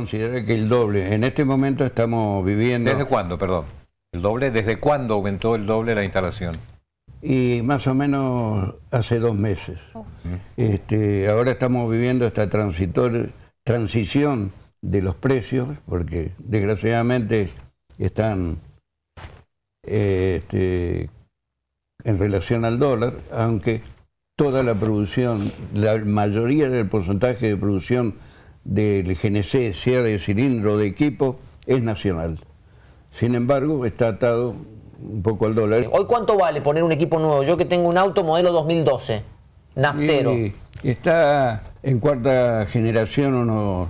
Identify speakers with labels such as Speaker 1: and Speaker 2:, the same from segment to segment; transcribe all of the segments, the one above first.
Speaker 1: considera que el doble, en este momento estamos viviendo... ¿Desde cuándo, perdón? ¿El doble? ¿Desde cuándo aumentó el doble la instalación? Y más o menos hace dos meses. Este, ahora estamos viviendo esta transitor, transición de los precios, porque desgraciadamente están este, en relación al dólar, aunque toda la producción, la mayoría del porcentaje de producción del GNC, sea de cilindro, de equipo, es nacional. Sin embargo, está atado un poco al dólar.
Speaker 2: ¿Hoy cuánto vale poner un equipo nuevo? Yo que tengo un auto modelo 2012, naftero.
Speaker 1: está en cuarta generación unos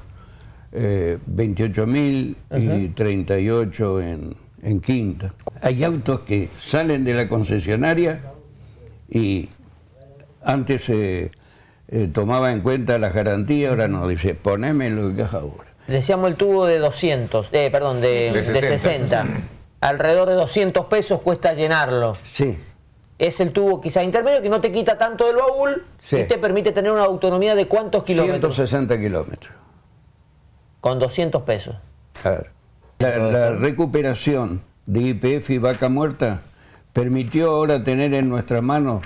Speaker 1: 28.000 eh, y 38 en, quinta. Hay autos que salen de la concesionaria y antes eh, eh, tomaba en cuenta las garantías, ahora no, dice, poneme en lo que caja ahora.
Speaker 2: Decíamos el tubo de 200, eh, perdón, de, 60, Alrededor de 200 pesos cuesta llenarlo. Sí. Es el tubo quizá intermedio que no te quita tanto del baúl y te permite tener una autonomía de cuántos kilómetros.
Speaker 1: 160 kilómetros.
Speaker 2: Con 200 pesos.
Speaker 1: Claro. La, recuperación de IPF y vaca muerta permitió ahora tener en nuestras manos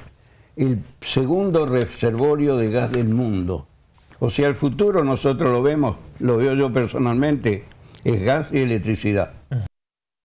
Speaker 1: el segundo reservorio de gas del mundo. O sea, el futuro nosotros lo vemos, lo veo yo personalmente, es gas y electricidad.